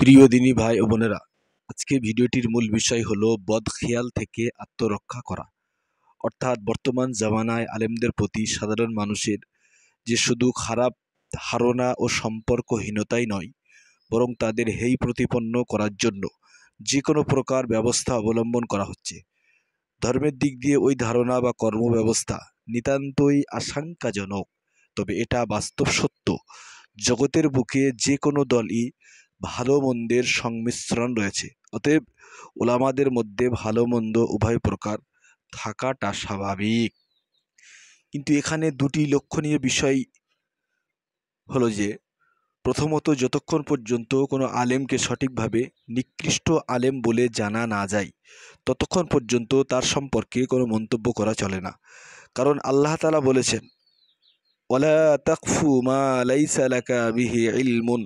প্রিয় দিনী ভাই ও বোনেরা আজকে ভিডিওটির মূল বিষয় হলো খেয়াল থেকে আত্মরক্ষা করা অর্থাৎ বর্তমান জামানায় আলেমদের প্রতি সাধারণ মানুষের যে শুধু খারাপ ধারণা ও সম্পর্কহীনতাই নয় বরং তাদের হেই প্রতিপন্ন করার জন্য যে কোনো প্রকার ব্যবস্থা অবলম্বন করা হচ্ছে ধর্মের দিক দিয়ে ওই ধারণা বা কর্মব্যবস্থা নিতান্তই আশঙ্কাজনক তবে এটা বাস্তব সত্য জগতের বুকে যে কোনো দলই ভালো মন্দের সংমিশ্রণ রয়েছে অতএব ওলামাদের মধ্যে ভালো মন্দ উভয় প্রকার থাকাটা স্বাভাবিক কিন্তু এখানে দুটি লক্ষণীয় বিষয় হলো যে প্রথমত যতক্ষণ পর্যন্ত কোনো আলেমকে সঠিকভাবে নিকৃষ্ট আলেম বলে জানা না যায় ততক্ষণ পর্যন্ত তার সম্পর্কে কোনো মন্তব্য করা চলে না কারণ আল্লাহ তালা বলেছেন ওলা তাকফু মা লাইসা লাকা বিহি ইলমুন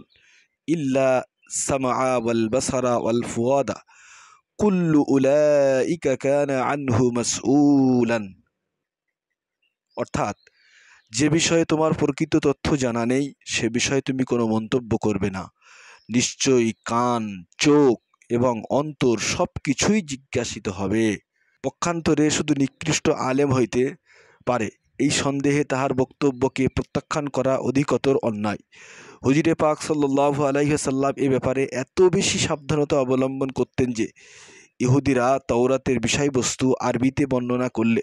ইল্লা সামা ওয়াল বাসারা ওয়াল ফুয়াদা কুল্লু উলাইকা কানা আনহু মাসউলান অর্থাৎ যে বিষয়ে তোমার প্রকৃত তথ্য জানা নেই সে বিষয়ে তুমি কোনো মন্তব্য করবে না নিশ্চয়ই কান চোখ এবং অন্তর সব কিছুই জিজ্ঞাসিত হবে পক্ষান্তরে শুধু নিকৃষ্ট আলেম হইতে পারে এই সন্দেহে তাহার বক্তব্যকে প্রত্যাখ্যান করা অধিকতর অন্যায় হুজুরে পাক সাল্লাহ আলাইসাল্লাম এ ব্যাপারে এত বেশি সাবধানতা অবলম্বন করতেন যে ইহুদিরা তওরাতের বিষয়বস্তু আরবিতে বর্ণনা করলে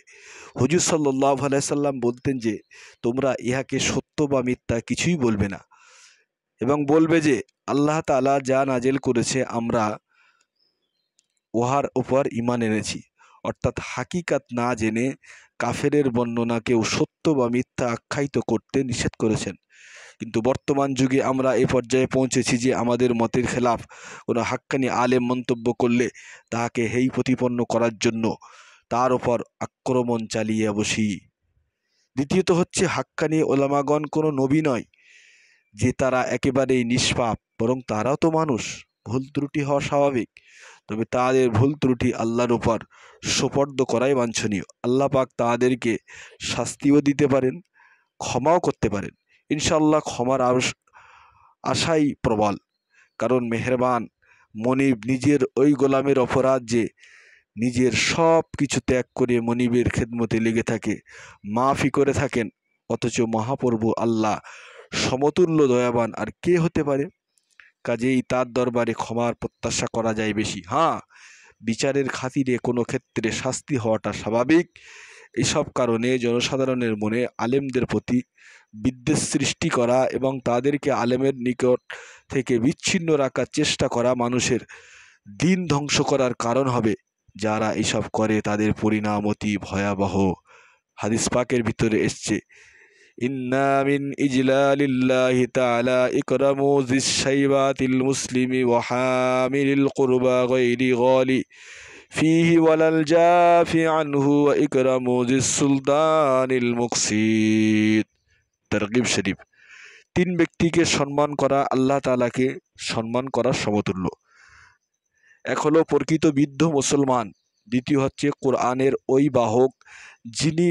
হুজুর সাল্লাহ আলাইসাল্লাম বলতেন যে তোমরা ইহাকে সত্য বা মিথ্যা কিছুই বলবে না এবং বলবে যে আল্লাহ তালা যা নাজেল করেছে আমরা ওহার ওপর ইমান এনেছি অর্থাৎ হাকিকাত না জেনে কাফেরের বর্ণনাকেও সত্য বা মিথ্যা আখ্যায়িত করতে নিষেধ করেছেন কিন্তু বর্তমান যুগে আমরা এ পর্যায়ে পৌঁছেছি যে আমাদের মতের খেলাফ কোনো হাক্কানি আলেম মন্তব্য করলে তাহাকে হেই প্রতিপন্ন করার জন্য তার ওপর আক্রমণ চালিয়ে বসি দ্বিতীয়ত হচ্ছে হাক্কানি ওলামাগণ কোনো নবী নয় যে তারা একেবারেই নিষ্পাপ বরং তারাও তো মানুষ ভুল ত্রুটি হওয়া স্বাভাবিক তবে তাদের ভুল ত্রুটি আল্লাহর ওপর সোপর্দ করাই বাঞ্ছনীয় আল্লাপাক তাদেরকে শাস্তিও দিতে পারেন ক্ষমাও করতে পারেন ইনশাল্লাহ ক্ষমার আশাই প্রবল কারণ মেহরবান মনিব নিজের ওই গোলামের অপরাধ যে নিজের সব কিছু ত্যাগ করে মনিবের খেদমতে লেগে থাকে মাফি করে থাকেন অথচ মহাপ্রভু আল্লাহ সমতুল্য দয়াবান আর কে হতে পারে কাজেই তার দরবারে ক্ষমার প্রত্যাশা করা যায় বেশি হ্যাঁ বিচারের খাতিরে কোনো ক্ষেত্রে শাস্তি হওয়াটা স্বাভাবিক এসব কারণে জনসাধারণের মনে আলেমদের প্রতি বিদ্বেষ সৃষ্টি করা এবং তাদেরকে আলেমের নিকট থেকে বিচ্ছিন্ন রাখার চেষ্টা করা মানুষের দিন ধ্বংস করার কারণ হবে যারা এসব করে তাদের পরিণাম অতি ভয়াবহ হাদিস পাকের ভিতরে এসছে ইন্নামিন ইজলালিল্লাহি তাআলা ইকরামু যিশাইবাতিল মুসলিমি ওয়া হামিলিল কুরবা গায়রি গালি فيه ولا الجافي عنه وإكرام ذي السلطان المقصد তরগিব শরীফ তিন ব্যক্তিকে সম্মান করা আল্লাহ তালাকে সম্মান করার সমতুল্য এক হলো প্রকৃত বৃদ্ধ মুসলমান দ্বিতীয় হচ্ছে কোরআনের ওই বাহক যিনি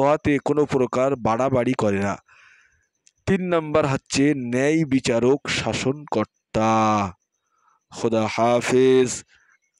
ওহাতে কোনো প্রকার বাড়াবাড়ি করে না তিন নম্বর হচ্ছে ন্যায় বিচারক শাসনকর্তা খোদা হাফেজ